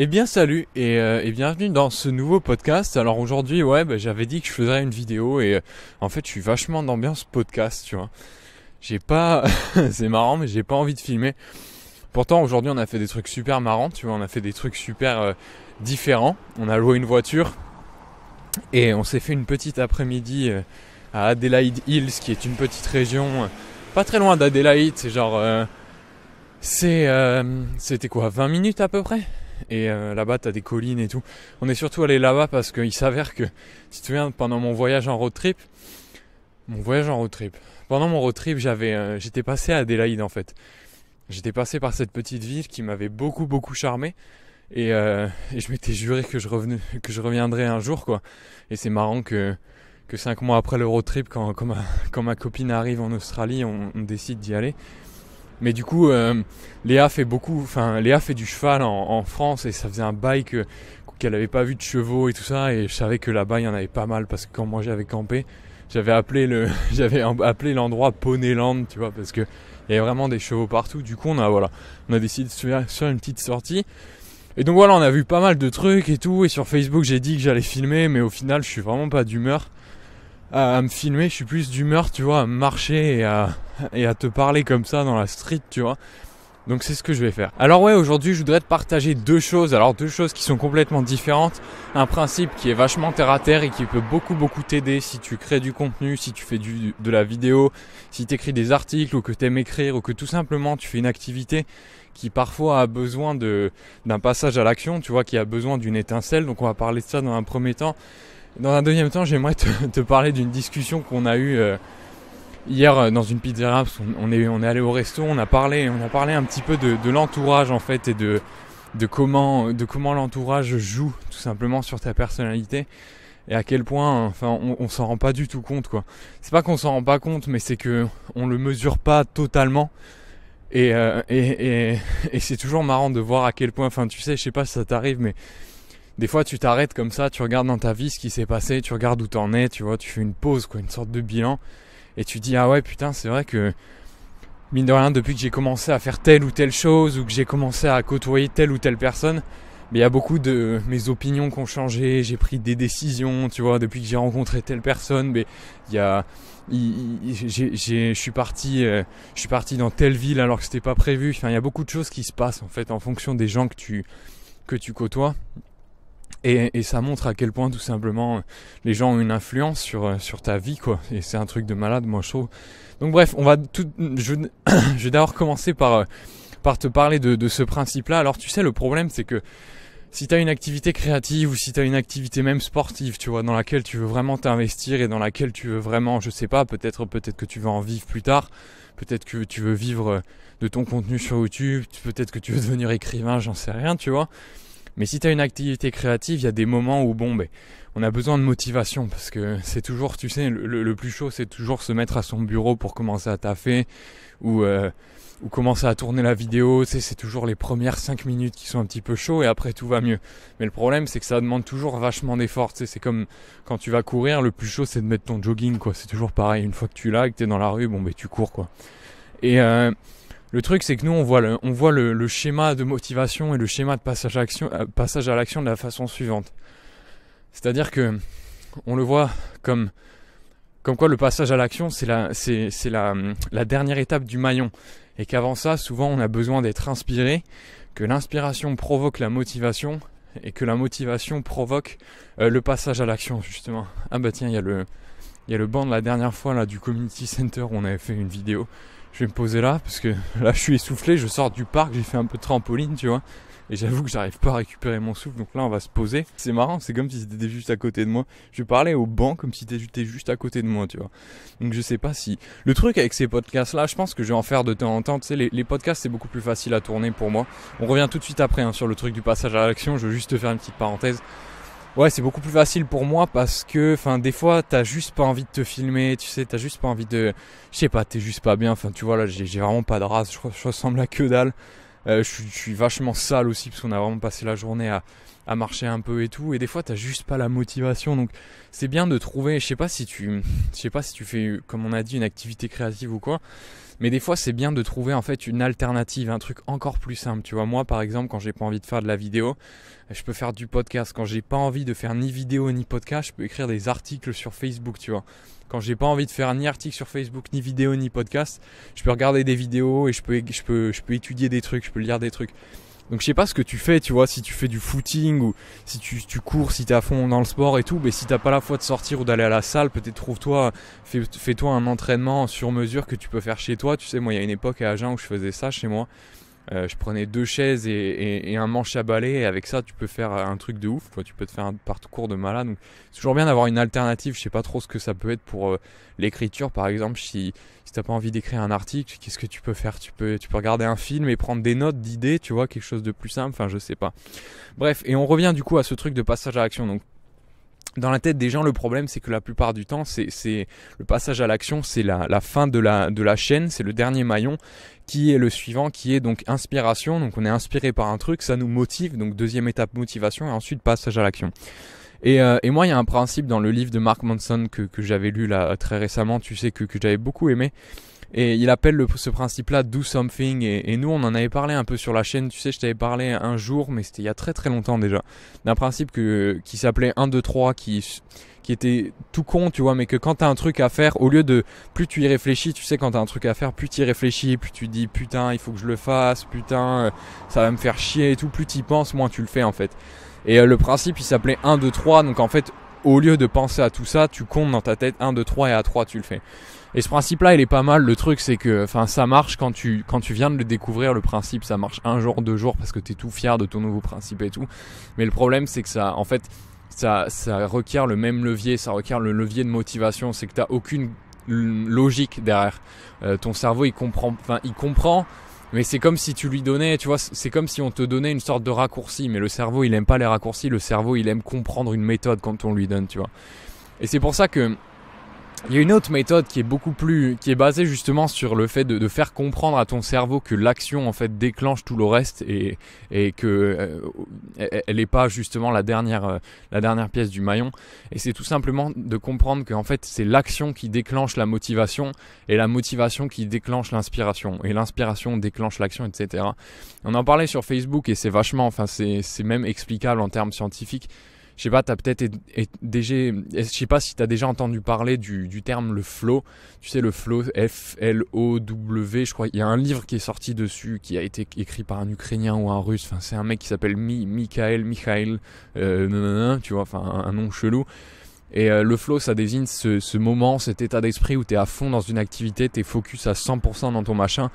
Eh bien salut euh, et, bienvenue dans ce nouveau podcast. Alors aujourd'hui ouais bah, j'avais dit que je faisais une vidéo et euh, en fait je suis vachement dans d'ambiance podcast tu vois. J'ai pas c'est marrant mais j'ai pas envie de filmer. Pourtant aujourd'hui on a fait des trucs super marrants tu vois on a fait des trucs super euh, différents. On a loué une voiture et on s'est fait une petite après-midi à Adelaide Hills qui est une petite région pas très loin d'Adelaide c'est genre c'est c'était quoi 20 minutes à peu près et euh, là-bas t'as des collines et tout. On est surtout allé là-bas parce qu'il s'avère que, si tu te souviens, pendant mon voyage en road trip, mon voyage en road trip, pendant mon road trip j'avais, euh, j'étais passé à Adélaïde en fait. J'étais passé par cette petite ville qui m'avait beaucoup beaucoup charmé et, euh, je m'étais juré que je, revenais, que je reviendrais un jour quoi. Et c'est marrant que que cinq mois après le road trip, quand, ma, copine arrive en Australie, on décide d'y aller. Mais du coup, euh, Léa fait beaucoup, enfin Léa fait du cheval en, France et ça faisait un bail qu'elle n'avait pas vu de chevaux et tout ça et je savais que là-bas il y en avait pas mal parce que quand moi j'avais campé, j'avais appelé j'avais appelé l'endroit Poneyland, tu vois, parce que il y avait vraiment des chevaux partout. Du coup, on a voilà, on a décidé de se faire une petite sortie. Et donc voilà, on a vu pas mal de trucs et tout. Et sur Facebook, j'ai dit que j'allais filmer, mais au final, je suis vraiment pas d'humeur à, me filmer, je suis plus d'humeur, tu vois, à marcher et à, te parler comme ça dans la street, tu vois. Donc c'est ce que je vais faire. Alors ouais, aujourd'hui je voudrais te partager deux choses. Alors deux choses qui sont complètement différentes. Un principe qui est vachement terre à terre et qui peut beaucoup beaucoup t'aider si tu crées du contenu, si tu fais du, de la vidéo, si tu écris des articles ou que tu aimes écrire ou que tout simplement tu fais une activité qui parfois a besoin d'un passage à l'action, tu vois, qui a besoin d'une étincelle. Donc on va parler de ça dans un premier temps. Dans un deuxième temps, j'aimerais te, te, parler d'une discussion qu'on a eue euh, hier euh, dans une pizzeria. on, est, on est allé au resto, on a parlé, on a parlé un petit peu de, de l'entourage en fait et de, de comment, de comment l'entourage joue tout simplement sur ta personnalité et à quel point enfin on, on s'en rend pas du tout compte quoi. C'est pas qu'on s'en rend pas compte mais c'est que on le mesure pas totalement. Et, euh, et, et, et c'est toujours marrant de voir à quel point, enfin tu sais, je sais pas si ça t'arrive, mais des fois tu t'arrêtes comme ça, tu regardes dans ta vie ce qui s'est passé, tu regardes où t'en es, tu vois, tu fais une pause, quoi, une sorte de bilan, et tu dis ah ouais putain c'est vrai que mine de rien depuis que j'ai commencé à faire telle ou telle chose ou que j'ai commencé à côtoyer telle ou telle personne, mais il y a beaucoup de mes opinions qui ont changé, j'ai pris des décisions, tu vois, depuis que j'ai rencontré telle personne, mais il y a je suis parti euh, parti dans telle ville alors que c'était pas prévu enfin il y a beaucoup de choses qui se passent en fait en fonction des gens que tu que tu côtoies et, et, ça montre à quel point tout simplement les gens ont une influence sur, euh, sur ta vie quoi. Et c'est un truc de malade moi je trouve. Donc bref, on va tout, je, je vais d'abord commencer par, euh, par te parler de, de ce principe là. Alors tu sais le problème c'est que si tu as une activité créative ou si tu as une activité même sportive, tu vois, dans laquelle tu veux vraiment t'investir et dans laquelle tu veux vraiment, je sais pas, peut-être peut-être que tu veux en vivre plus tard, peut-être que tu veux vivre euh, de ton contenu sur YouTube, peut-être que tu veux devenir écrivain, j'en sais rien, tu vois. Mais si t'as une activité créative, il y a des moments où, bon, ben, on a besoin de motivation parce que c'est toujours, tu sais, le, plus chaud, c'est toujours se mettre à son bureau pour commencer à taffer ou, euh, ou commencer à tourner la vidéo. c'est toujours les premières 5 minutes qui sont un petit peu chauds et après tout va mieux. Mais le problème, c'est que ça demande toujours vachement d'efforts. Tu c'est comme quand tu vas courir, le plus chaud, c'est de mettre ton jogging, quoi. C'est toujours pareil. Une fois que tu l'as et que tu es dans la rue, bon, ben, tu cours, quoi. Et. Euh, le truc, c'est que nous, on voit, le, schéma de motivation et le schéma de euh, passage à, l'action de la façon suivante. C'est-à-dire que on le voit comme, quoi le passage à l'action, c'est la, c'est, la, dernière étape du maillon. Et qu'avant ça, souvent, on a besoin d'être inspiré, que l'inspiration provoque la motivation et que la motivation provoque euh, le passage à l'action, justement. Ah bah tiens, il y a le... Il le banc de la dernière fois là du community center où on avait fait une vidéo je vais me poser là parce que là je suis essoufflé, je sors du parc, j'ai fait un peu de trampoline, tu vois. Et j'avoue que j'arrive pas à récupérer mon souffle, donc là on va se poser. C'est marrant, c'est comme si c'était juste à côté de moi. Je parlais au banc comme si t'étais juste à côté de moi, tu vois. Donc je sais pas si. Le truc avec ces podcasts là, je pense que je vais en faire de temps en temps. Tu sais, les, podcasts c'est beaucoup plus facile à tourner pour moi. On revient tout de suite après hein, sur le truc du passage à l'action. Je veux juste te faire une petite parenthèse. Ouais, c'est beaucoup plus facile pour moi parce que, enfin, des fois, t'as juste pas envie de te filmer, tu sais, t'as juste pas envie de. Je sais pas, t'es juste pas bien, enfin, tu vois, là, j'ai vraiment pas de race, je, ressemble à que dalle. Euh, je, suis vachement sale aussi parce qu'on a vraiment passé la journée à, à, marcher un peu et tout. Et des fois, t'as juste pas la motivation, donc c'est bien de trouver. Je sais pas si tu, je sais pas si tu fais, comme on a dit, une activité créative ou quoi. Mais des fois, c'est bien de trouver en fait une alternative, un truc encore plus simple. Tu vois, moi par exemple, quand j'ai pas envie de faire de la vidéo, je peux faire du podcast. Quand j'ai pas envie de faire ni vidéo ni podcast, je peux écrire des articles sur Facebook, tu vois. Quand j'ai pas envie de faire ni article sur Facebook, ni vidéo, ni podcast, je peux regarder des vidéos et je peux, je peux, je peux étudier des trucs, je peux lire des trucs. Donc je sais pas ce que tu fais, tu vois, si tu fais du footing ou si tu, cours, si t'es à fond dans le sport et tout, mais si t'as pas la foi de sortir ou d'aller à la salle, peut-être trouve-toi, fais-toi un entraînement sur mesure que tu peux faire chez toi. Tu sais, moi il y a une époque à Agen où je faisais ça chez moi. Euh, je prenais deux chaises et, un manche à balai. Et avec ça, tu peux faire un truc de ouf. Tu peux te faire un parcours de malade. c'est toujours bien d'avoir une alternative. Je sais pas trop ce que ça peut être pour euh, l'écriture, par exemple. Si, si t'as pas envie d'écrire un article, qu'est-ce que tu peux faire tu peux, tu peux regarder un film et prendre des notes d'idées, tu vois, quelque chose de plus simple. Enfin, je sais pas. Bref, et on revient du coup à ce truc de passage à l'action. Donc, dans la tête des gens, le problème, c'est que la plupart du temps, c'est le passage à l'action, c'est la, fin de la, chaîne, c'est le dernier maillon qui est le suivant, qui est donc inspiration. Donc on est inspiré par un truc, ça nous motive. Donc deuxième étape, motivation, et ensuite passage à l'action. Et, euh, moi, il y a un principe dans le livre de Mark Manson que, j'avais lu là très récemment, tu sais, que j'avais beaucoup aimé, et il appelle le, ce principe-là do something. Et, nous, on en avait parlé un peu sur la chaîne. Tu sais, je t'avais parlé un jour, mais c'était il y a très très longtemps déjà, d'un principe qui s'appelait 1, 2, 3, qui, qui était tout con, tu vois, mais que quand t'as un truc à faire, au lieu de plus tu y réfléchis, tu sais, quand t'as un truc à faire, plus tu y réfléchis, plus tu dis putain, il faut que je le fasse, putain, euh, ça va me faire chier et tout, plus y penses, moins tu le fais en fait. Et euh, le principe, il s'appelait 1, 2, 3, donc en fait, au lieu de penser à tout ça, tu comptes dans ta tête 1, 2, 3 et à 3 tu le fais. Et ce principe-là, il est pas mal. Le truc, c'est que enfin, ça marche quand tu, quand tu viens de le découvrir, le principe, ça marche un jour, deux jours, parce que tu es tout fier de ton nouveau principe et tout. Mais le problème, c'est que ça, en fait, ça, ça requiert le même levier, ça requiert le levier de motivation, c'est que tu n'as aucune logique derrière. Euh, ton cerveau, il comprend, enfin, il comprend, mais c'est comme si tu lui donnais, tu vois, c'est comme si on te donnait une sorte de raccourci, mais le cerveau, il aime pas les raccourcis, le cerveau, il aime comprendre une méthode quand on lui donne, tu vois. Et c'est pour ça que il y a une autre méthode qui est beaucoup plus, qui est basée justement sur le fait de, faire comprendre à ton cerveau que l'action en fait déclenche tout le reste et, et que euh, elle n'est pas justement la dernière, euh, la dernière pièce du maillon. Et c'est tout simplement de comprendre qu'en fait c'est l'action qui déclenche la motivation et la motivation qui déclenche l'inspiration et l'inspiration déclenche l'action, etc. On en parlait sur Facebook et c'est vachement, enfin c'est même explicable en termes scientifiques je sais pas, t'as peut-être déjà, euh, je sais pas si t'as déjà entendu parler du, du, terme le flow. Tu sais, le flow, F-L-O-W, je crois. Il y a un livre qui est sorti dessus, qui a été écrit par un Ukrainien ou un Russe. Enfin, c'est un mec qui s'appelle Mi Mikhail, Mikhail, euh, nanana, tu vois, enfin, un nom chelou. Et euh, le flow, ça désigne ce, moment, cet état d'esprit où tu es à fond dans une activité, t'es es focus à 100% dans ton machin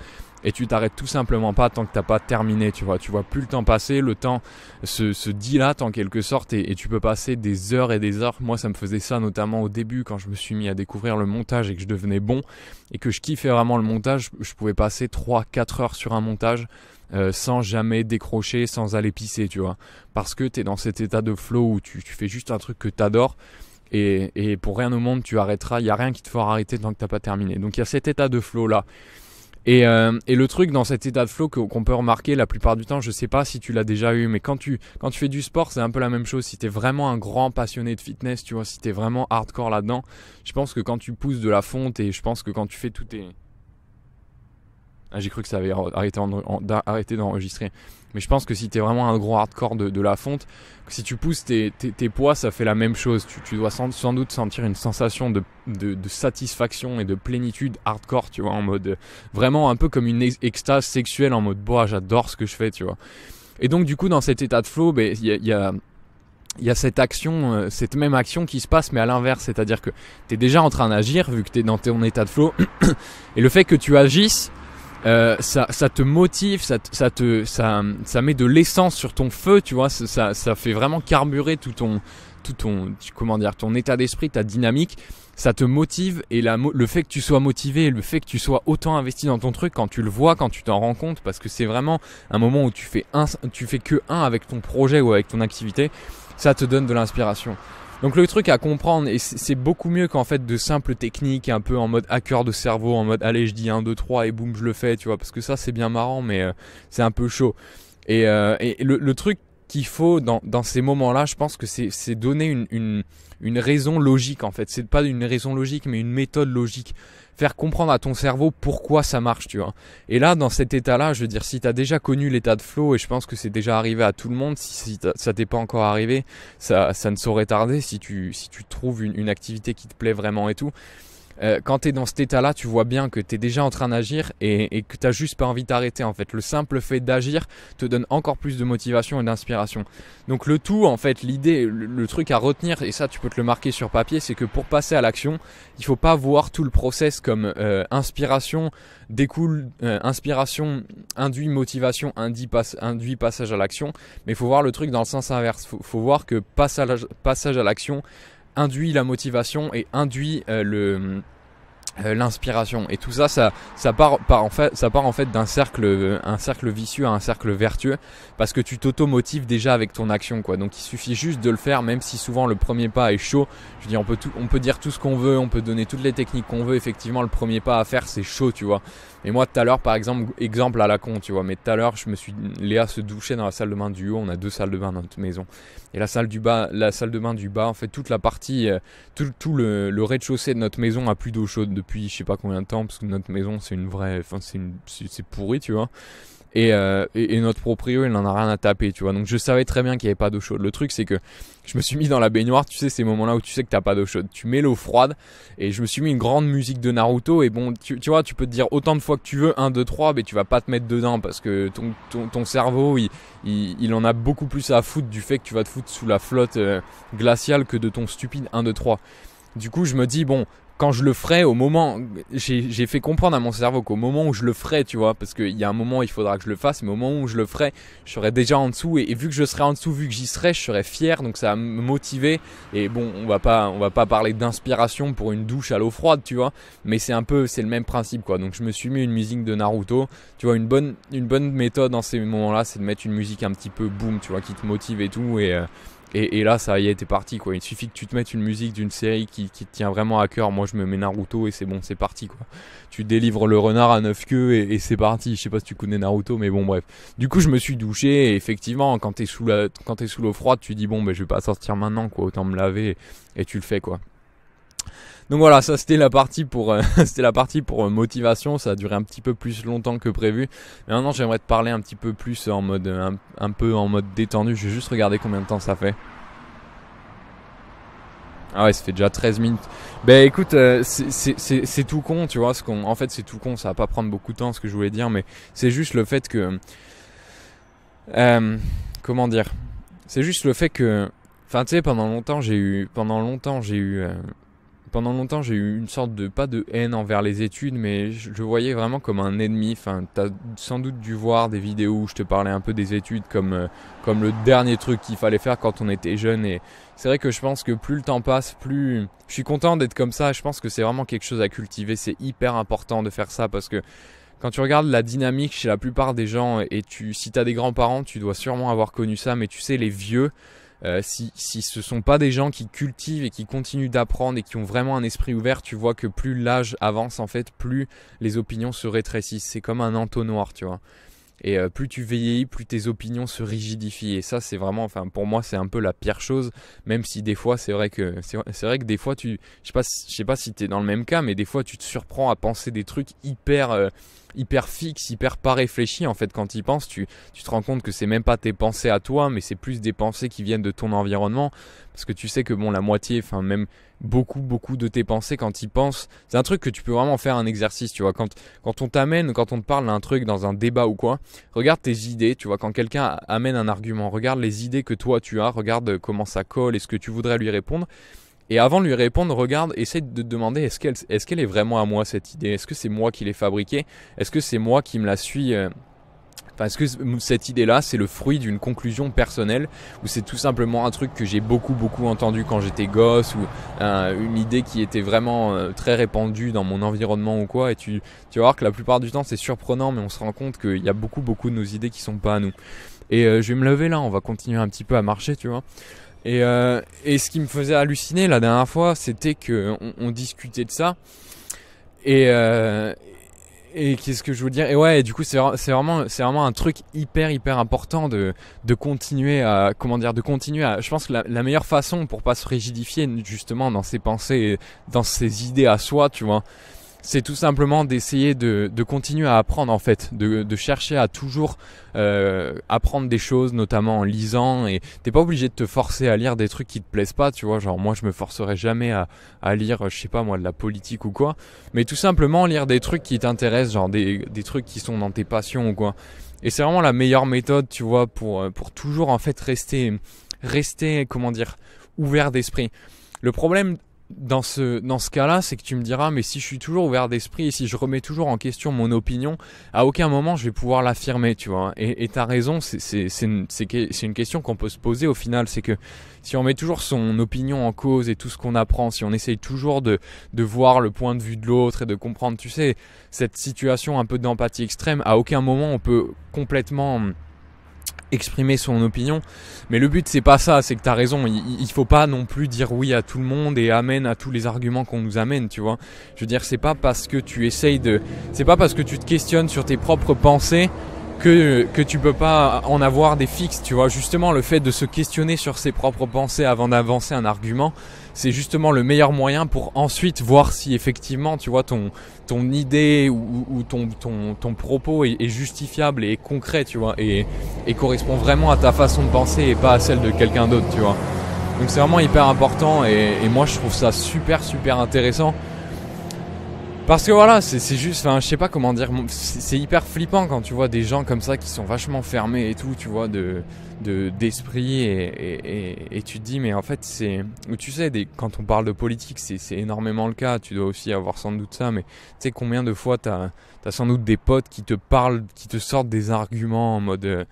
et tu t'arrêtes tout simplement pas tant que t'as pas terminé, tu vois. Tu vois plus le temps passer, le temps se, dilate en quelque sorte et, tu peux passer des heures et des heures. Moi, ça me faisait ça notamment au début quand je me suis mis à découvrir le montage et que je devenais bon et que je kiffais vraiment le montage. Je pouvais passer 3-4 heures sur un montage. Euh, sans jamais décrocher, sans aller pisser, tu vois. Parce que tu es dans cet état de flow où tu, tu fais juste un truc que t'adores et, pour rien au monde tu arrêteras, il n'y a rien qui te fera arrêter tant que tu n'as pas terminé. Donc il y a cet état de flow là. Euh, et, le truc dans cet état de flow qu'on peut remarquer la plupart du temps, je ne sais pas si tu l'as déjà eu, mais quand tu, quand tu fais du sport, c'est un peu la même chose. Si tu es vraiment un grand passionné de fitness, tu vois, si es vraiment hardcore là-dedans, je pense que quand tu pousses de la fonte et je pense que quand tu fais tout tes, ah, j'ai cru que ça avait arrêté, d'enregistrer. Mais je pense que si tu es vraiment un gros hardcore de, la fonte, si tu pousses tes, poids, ça fait la même chose. Tu, dois sans, doute sentir une sensation de, satisfaction et de plénitude hardcore, tu vois, en mode vraiment un peu comme une extase sexuelle, en mode bois. j'adore ce que je fais, tu vois. Et donc, du coup, dans cet état de flow, ben, il y a, il cette action, euh, cette même action qui se passe, mais à l'inverse. C'est-à-dire que tu es déjà en train d'agir, vu que tu es dans ton état de flow. et le fait que tu agisses euh, ça, te motive, ça, ça te, ça, ça, met de l'essence sur ton feu, tu vois, ça, ça fait vraiment carburer tout ton, tout ton, comment dire, ton état d'esprit, ta dynamique ça te motive et la, le fait que tu sois motivé, le fait que tu sois autant investi dans ton truc quand tu le vois, quand tu t'en rends compte, parce que c'est vraiment un moment où tu fais un, tu fais que un avec ton projet ou avec ton activité, ça te donne de l'inspiration. Donc le truc à comprendre, et c'est beaucoup mieux qu'en fait de simples techniques un peu en mode hacker de cerveau, en mode allez je dis 1, 2, 3 et boum je le fais, tu vois, parce que ça c'est bien marrant mais euh, c'est un peu chaud. Et, euh, le, truc qu'il faut dans, ces moments-là, je pense que c'est donner une, raison logique en fait. C'est pas une raison logique, mais une méthode logique. Faire comprendre à ton cerveau pourquoi ça marche, tu vois. Et là, dans cet état-là, je veux dire, si tu as déjà connu l'état de flow, et je pense que c'est déjà arrivé à tout le monde, si, si ça t'est pas encore arrivé, ça, ne saurait tarder si tu, si tu trouves une, une activité qui te plaît vraiment et tout. Euh, quand tu es dans cet état-là, tu vois bien que tu es déjà en train d'agir et, que tu juste pas envie d'arrêter. En fait, le simple fait d'agir te donne encore plus de motivation et d'inspiration. Donc le tout, en fait, l'idée, le, truc à retenir, et ça tu peux te le marquer sur papier, c'est que pour passer à l'action, il faut pas voir tout le process comme euh, inspiration découle, euh, inspiration induit motivation, induit, passage à l'action, mais il faut voir le truc dans le sens inverse. Faut, faut voir que passage à l'action induit la motivation et induit euh, le euh, l'inspiration et tout ça ça ça part, en fait ça part en fait d'un cercle euh, un cercle vicieux à un cercle vertueux parce que tu t'automotives déjà avec ton action quoi donc il suffit juste de le faire même si souvent le premier pas est chaud je dis on peut on peut dire tout ce qu'on veut on peut donner toutes les techniques qu'on veut effectivement le premier pas à faire c'est chaud tu vois et moi tout à l'heure par exemple exemple à la con tu vois mais tout à l'heure je me suis Léa se douchait dans la salle de bain du haut on a deux salles de bain dans notre maison et la salle du bas la salle de bain du bas en fait toute la partie euh, tout, le, rez-de-chaussée de notre maison a plus d'eau chaude depuis je sais pas combien de temps, parce que notre maison c'est une vraie, enfin c'est une... pourri, tu vois. Euh, et, et, notre proprio il n'en a rien à taper tu vois donc je savais très bien qu'il n'y avait pas d'eau chaude le truc c'est que je me suis mis dans la baignoire tu sais ces moments là où tu sais que t'as pas d'eau chaude tu mets l'eau froide et je me suis mis une grande musique de Naruto et bon tu, tu, vois tu peux te dire autant de fois que tu veux 1 2 3 mais tu vas pas te mettre dedans parce que ton, ton, cerveau il, il, en a beaucoup plus à foutre du fait que tu vas te foutre sous la flotte euh, glaciale que de ton stupide 1 2 3 du coup je me dis bon quand je le ferai, au moment, j'ai fait comprendre à mon cerveau qu'au moment où je le ferai, tu vois, parce qu'il y a un moment il faudra que je le fasse, mais au moment où je le ferai, je serai déjà en dessous et, vu que je serai en dessous, vu que j'y serai, je serai fier, donc ça va me motiver. Et bon, on va pas, on va pas parler d'inspiration pour une douche à l'eau froide, tu vois, mais c'est un peu, c'est le même principe, quoi. Donc je me suis mis une musique de Naruto, tu vois, une bonne, une bonne méthode en ces moments-là, c'est de mettre une musique un petit peu boom, tu vois, qui te motive et tout et euh, et, là, ça y est, parti quoi. Il suffit que tu te mettes une musique d'une série qui, qui, te tient vraiment à cœur. Moi, je me mets Naruto et c'est bon, c'est parti quoi. Tu délivres le renard à neuf queues et, c'est parti. Je sais pas si tu connais Naruto, mais bon, bref. Du coup, je me suis douché et effectivement, quand t'es sous la, quand es sous l'eau froide, tu dis bon, ben je vais pas sortir maintenant quoi. Autant me laver et tu le fais quoi. Donc voilà, ça c'était la partie pour, euh, c'était la partie pour euh, motivation. Ça a duré un petit peu plus longtemps que prévu. Mais maintenant, j'aimerais te parler un petit peu plus euh, en mode, un, peu en mode détendu. Je vais juste regarder combien de temps ça fait. Ah ouais, ça fait déjà 13 minutes. Ben écoute, c'est tout con, tu vois. Ce qu'on, en fait, c'est tout con. Ça va pas prendre beaucoup de temps, ce que je voulais dire, mais c'est juste le fait que, comment dire, c'est juste le fait que, enfin, tu sais, pendant longtemps, j'ai eu, pendant longtemps, j'ai eu, pendant longtemps, j'ai eu une sorte de, pas de haine envers les études, mais je, le voyais vraiment comme un ennemi. Enfin, t'as sans doute dû voir des vidéos où je te parlais un peu des études comme, euh, comme le dernier truc qu'il fallait faire quand on était jeune. Et c'est vrai que je pense que plus le temps passe, plus je suis content d'être comme ça. Je pense que c'est vraiment quelque chose à cultiver. C'est hyper important de faire ça parce que quand tu regardes la dynamique chez la plupart des gens, et tu, si t'as des grands-parents, tu dois sûrement avoir connu ça, mais tu sais, les vieux, euh, si, si ce sont pas des gens qui cultivent et qui continuent d'apprendre et qui ont vraiment un esprit ouvert, tu vois que plus l'âge avance, en fait, plus les opinions se rétrécissent. C'est comme un entonnoir, tu vois. Et euh, plus tu vieillis, plus tes opinions se rigidifient. Et ça, c'est vraiment, enfin, pour moi, c'est un peu la pire chose. Même si des fois, c'est vrai que, c'est vrai que des fois, tu, je sais pas, je sais pas si dans le même cas, mais des fois, tu te surprends à penser des trucs hyper. Euh, hyper fixe, hyper pas réfléchi. En fait, quand il penses, tu, te rends compte que c'est même pas tes pensées à toi, mais c'est plus des pensées qui viennent de ton environnement. Parce que tu sais que bon, la moitié, enfin même beaucoup, beaucoup de tes pensées quand il penses, c'est un truc que tu peux vraiment faire un exercice, tu vois. Quand, quand on t'amène, quand on te parle d'un truc dans un débat ou quoi, regarde tes idées, tu vois. Quand quelqu'un amène un argument, regarde les idées que toi tu as, regarde comment ça colle et ce que tu voudrais lui répondre. Et avant de lui répondre, regarde, essaie de te demander est-ce qu'elle est, vraiment à moi cette idée Est-ce que c'est moi qui l'ai fabriquée Est-ce que c'est moi qui me la suis euh, Enfin, est-ce que cette idée-là, c'est le fruit d'une conclusion personnelle ou c'est tout simplement un truc que j'ai beaucoup beaucoup entendu quand j'étais gosse ou une idée qui était vraiment euh, très répandue dans mon environnement ou quoi Et tu, tu vas voir que la plupart du temps, c'est surprenant, mais on se rend compte qu'il y a beaucoup beaucoup de nos idées qui sont pas à nous. Et euh, je vais me lever là, on va continuer un petit peu à marcher, tu vois. Euh, et, ce qui me faisait halluciner la dernière fois, c'était qu'on discutait de ça. Euh, et, qu'est-ce que je veux dire Et ouais, du coup, c'est vraiment, vraiment un truc hyper, hyper important de, continuer à, comment dire, de continuer à. Je pense que la, la, meilleure façon pour pas se rigidifier justement dans ses pensées, dans ses idées à soi, tu vois c'est tout simplement d'essayer de, de, continuer à apprendre en fait, de, de chercher à toujours euh, apprendre des choses, notamment en lisant. Et t'es pas obligé de te forcer à lire des trucs qui te plaisent pas, tu vois. Genre moi je me forcerai jamais à, à lire, je sais pas moi, de la politique ou quoi. Mais tout simplement lire des trucs qui t'intéressent, genre des, des trucs qui sont dans tes passions ou quoi. Et c'est vraiment la meilleure méthode, tu vois, pour, euh, pour toujours en fait rester, rester, comment dire, ouvert d'esprit. Le problème dans ce, dans ce cas-là, c'est que tu me diras, mais si je suis toujours ouvert d'esprit et si je remets toujours en question mon opinion, à aucun moment je vais pouvoir l'affirmer, tu vois. Et tu as raison, c'est une, question qu'on peut se poser au final, c'est que si on met toujours son opinion en cause et tout ce qu'on apprend, si on essaye toujours de, de voir le point de vue de l'autre et de comprendre, tu sais, cette situation un peu d'empathie extrême, à aucun moment on peut complètement exprimer son opinion. Mais le but c'est pas ça, c'est que tu as raison. Il, faut pas non plus dire oui à tout le monde et amène à tous les arguments qu'on nous amène, tu vois. Je veux dire, c'est pas parce que tu essayes de, c'est pas parce que tu te questionnes sur tes propres pensées que, que tu peux pas en avoir des fixes, tu vois. Justement, le fait de se questionner sur ses propres pensées avant d'avancer un argument, c'est justement le meilleur moyen pour ensuite voir si effectivement, tu vois, ton, ton idée ou, ton, ton, ton, propos est, est, justifiable et concret, tu vois, et, et, correspond vraiment à ta façon de penser et pas à celle de quelqu'un d'autre, tu vois. Donc c'est vraiment hyper important et, et moi je trouve ça super super intéressant parce que voilà, c'est juste, enfin, je sais pas comment dire, c'est hyper flippant quand tu vois des gens comme ça qui sont vachement fermés et tout, tu vois, de d'esprit et, et, tu te dis, mais en fait, c'est. Tu sais, quand on parle de politique, c'est énormément le cas, tu dois aussi avoir sans doute ça, mais tu sais, combien de fois t'as as sans doute des potes qui te parlent, qui te sortent des arguments en mode. Euh,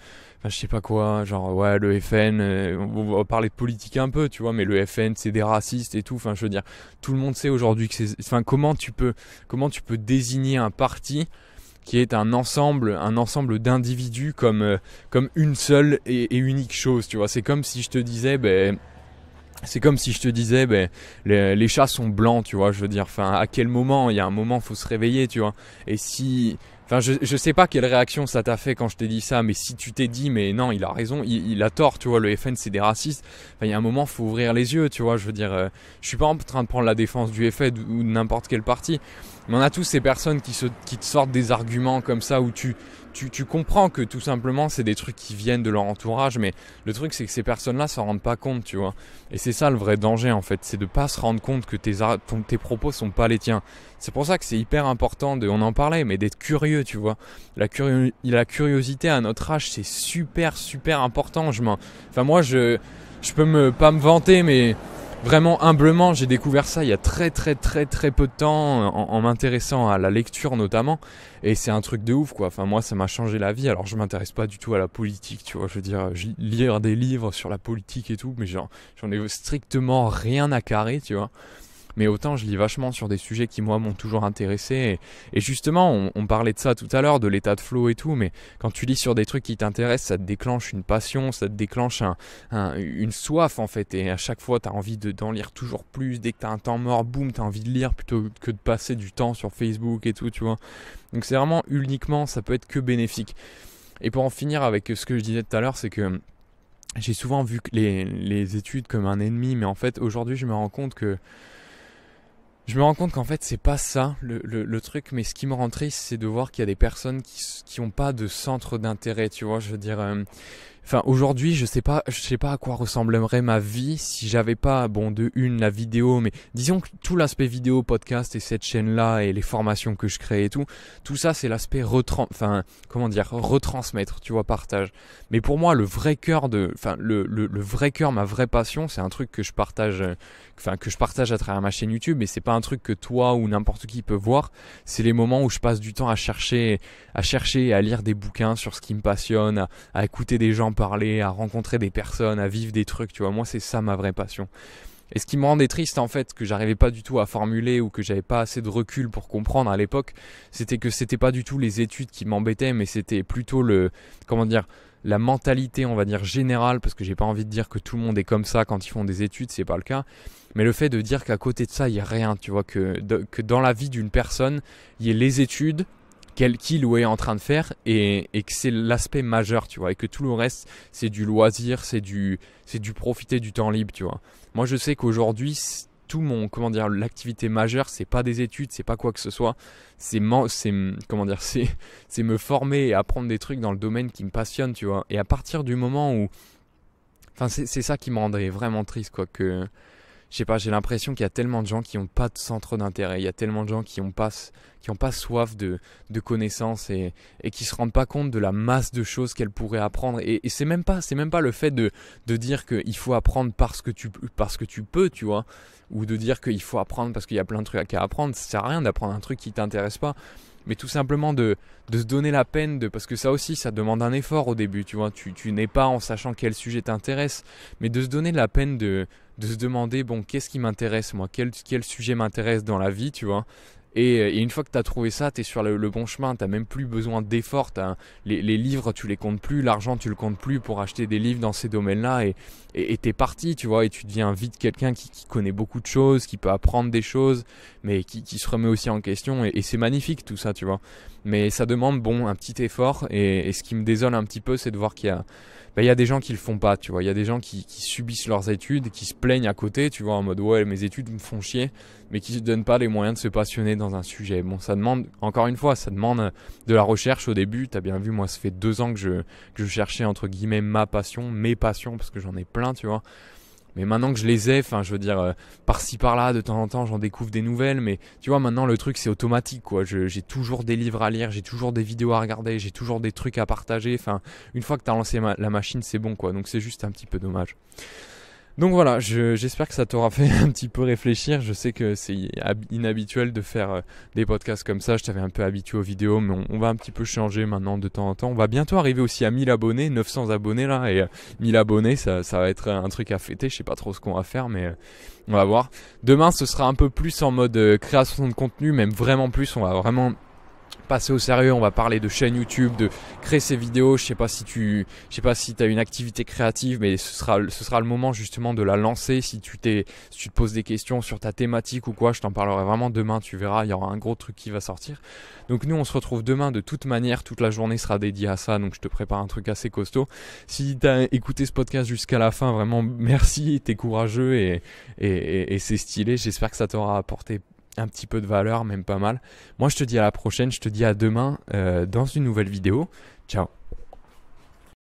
je sais pas quoi, hein, genre ouais le FN, euh, on va parler de politique un peu, tu vois, mais le FN c'est des racistes et tout. Enfin, je veux dire, tout le monde sait aujourd'hui que c'est. Enfin, comment tu peux, comment tu peux désigner un parti qui est un ensemble, un ensemble d'individus comme euh, comme une seule et, unique chose, tu vois. C'est comme si je te disais, ben c'est comme si je te disais, ben, les, chats sont blancs, tu vois. Je veux dire, enfin, à quel moment Il y a un moment, faut se réveiller, tu vois. Et si Enfin, je, je sais pas quelle réaction ça t'a fait quand je t'ai dit ça, mais si tu t'es dit, mais non, il a raison, il, a tort, tu vois, le FN c'est des racistes. il y a un moment, faut ouvrir les yeux, tu vois. Je veux dire, euh, je suis pas en train de prendre la défense du FN ou n'importe quel parti, mais on a tous ces personnes qui, se, qui te sortent des arguments comme ça où tu, tu, comprends que tout simplement c'est des trucs qui viennent de leur entourage, mais le truc c'est que ces personnes-là s'en rendent pas compte, tu vois. Et c'est ça le vrai danger en fait, c'est de pas se rendre compte que tes, tes propos sont pas les tiens. C'est pour ça que c'est hyper important, de, on en parlait, mais d'être curieux, tu vois. La, curiosité à notre âge c'est super super important. Je enfin moi je, je peux me, pas me vanter, mais Vraiment humblement, j'ai découvert ça il y a très très très très peu de temps en, m'intéressant à la lecture notamment. Et c'est un truc de ouf quoi. Enfin moi ça m'a changé la vie. Alors je m'intéresse pas du tout à la politique, tu vois. Je veux dire, lire des livres sur la politique et tout, mais j'en ai strictement rien à carrer, tu vois mais autant je lis vachement sur des sujets qui moi m'ont toujours intéressé. Et, justement, on, parlait de ça tout à l'heure, de l'état de flow et tout, mais quand tu lis sur des trucs qui t'intéressent, ça te déclenche une passion, ça te déclenche une soif en fait. Et à chaque fois, tu as envie d'en lire toujours plus. Dès que tu as un temps mort, boum, tu as envie de lire plutôt que de passer du temps sur Facebook et tout, tu vois. Donc c'est vraiment uniquement, ça peut être que bénéfique. Et pour en finir avec ce que je disais tout à l'heure, c'est que j'ai souvent vu les études comme un ennemi, mais en fait aujourd'hui je me rends compte que je me rends compte qu'en fait c'est pas ça le, truc, mais ce qui me rend c'est de voir qu'il y a des personnes qui n'ont pas de centre d'intérêt, tu vois, je veux dire, euh, Enfin, aujourd'hui, je sais pas, je sais pas à quoi ressemblerait ma vie si j'avais pas, bon, de une la vidéo, mais disons que tout l'aspect vidéo, podcast et cette chaîne-là et les formations que je crée et tout, tout ça, c'est l'aspect retran, enfin, comment dire, retransmettre, tu vois, partage. Mais pour moi, le vrai cœur de, enfin, le, le, le vrai cœur, ma vraie passion, c'est un truc que je partage, euh, enfin, que je partage à travers ma chaîne YouTube, mais c'est pas un truc que toi ou n'importe qui peut voir. C'est les moments où je passe du temps à chercher, à chercher, à lire des bouquins sur ce qui me passionne, à écouter des gens parler, à rencontrer des personnes, à vivre des trucs, tu vois. Moi, c'est ça ma vraie passion. Et ce qui me rendait triste en fait, que j'arrivais pas du tout à formuler ou que j'avais pas assez de recul pour comprendre à l'époque, c'était que c'était pas du tout les études qui m'embêtaient, mais c'était plutôt le, comment dire, la mentalité, on va dire générale, parce que j'ai pas envie de dire que tout le monde est comme ça quand ils font des études, c'est pas le cas. Mais le fait de dire qu'à côté de ça, il y a rien, tu vois, que, que dans la vie d'une personne, il y ait les études, quel kill ou est en train de faire et, et que c'est l'aspect majeur, tu vois, et que tout le reste c'est du loisir, c'est du, c'est du profiter du temps libre, tu vois. Moi je sais qu'aujourd'hui tout mon comment dire l'activité majeure c'est pas des études c'est pas quoi que ce soit c'est comment dire c'est c'est me former et apprendre des trucs dans le domaine qui me passionne tu vois et à partir du moment où enfin c'est ça qui me rendrait vraiment triste quoi que je sais pas, j'ai l'impression qu'il y a tellement de gens qui n'ont pas de centre d'intérêt, il y a tellement de gens qui n'ont pas, pas soif de, connaissances et, qui qui se rendent pas compte de la masse de choses qu'elles pourraient apprendre. Et, c'est même pas, même pas le fait de, dire qu'il faut apprendre parce que tu, parce que tu peux, tu vois, ou de dire qu'il faut apprendre parce qu'il y a plein de trucs à apprendre. Ça sert à rien d'apprendre un truc qui t'intéresse pas. Mais tout simplement de, se donner la peine de. Parce que ça aussi, ça demande un effort au début, tu vois. tu n'es pas en sachant quel sujet t'intéresse. Mais de se donner la peine de, de se demander, bon, qu'est-ce qui m'intéresse, moi quel, quel sujet m'intéresse dans la vie, tu vois et, euh, une fois que tu as trouvé ça, tu es sur le, bon chemin, tu même plus besoin d'efforts. Les, livres, tu les comptes plus, l'argent, tu le comptes plus pour acheter des livres dans ces domaines-là. Et tu es parti, tu vois, et tu deviens vite quelqu'un qui, connaît beaucoup de choses, qui peut apprendre des choses, mais qui, qui se remet aussi en question. Et, c'est magnifique tout ça, tu vois. Mais ça demande, bon, un petit effort. Et, ce qui me désole un petit peu, c'est de voir qu'il y a ben, il y a des gens qui le font pas, tu vois. Il y a des gens qui, subissent leurs études, qui se plaignent à côté, tu vois, en mode ouais, mes études me font chier, mais qui se donnent pas les moyens de se passionner dans un sujet. Bon, ça demande, encore une fois, ça demande euh, de la recherche au début. T'as bien vu, moi, ça fait deux ans que je, que je cherchais entre guillemets ma passion, mes passions, parce que j'en ai plein, tu vois. Mais maintenant que je les ai, enfin, je veux dire, euh, par-ci par-là, de temps en temps, j'en découvre des nouvelles. Mais tu vois, maintenant, le truc, c'est automatique, quoi. J'ai toujours des livres à lire, j'ai toujours des vidéos à regarder, j'ai toujours des trucs à partager. Enfin, une fois que t'as lancé la machine, c'est bon, quoi. Donc, c'est juste un petit peu dommage. Donc voilà, j'espère que ça t'aura fait un petit peu réfléchir. Je sais que c'est inhabituel de faire euh, des podcasts comme ça. Je t'avais un peu habitué aux vidéos, mais on, va un petit peu changer maintenant de temps en temps. On va bientôt arriver aussi à 1000 abonnés, 900 abonnés là, et 1000 euh, abonnés, ça, ça va être un truc à fêter. Je sais pas trop ce qu'on va faire, mais euh, on va voir. Demain, ce sera un peu plus en mode création de contenu, même vraiment plus. On va vraiment passer au sérieux, on va parler de chaîne YouTube, de créer ses vidéos, je sais pas si tu je sais pas si tu as une activité créative mais ce sera ce sera le moment justement de la lancer si tu t'es si tu te poses des questions sur ta thématique ou quoi, je t'en parlerai vraiment demain, tu verras, il y aura un gros truc qui va sortir. Donc nous on se retrouve demain de toute manière, toute la journée sera dédiée à ça donc je te prépare un truc assez costaud. Si tu as écouté ce podcast jusqu'à la fin, vraiment merci, t'es courageux et, et, et c'est stylé, j'espère que ça t'aura apporté un petit peu de valeur, même pas mal. Moi, je te dis à la prochaine, je te dis à demain euh, dans une nouvelle vidéo. Ciao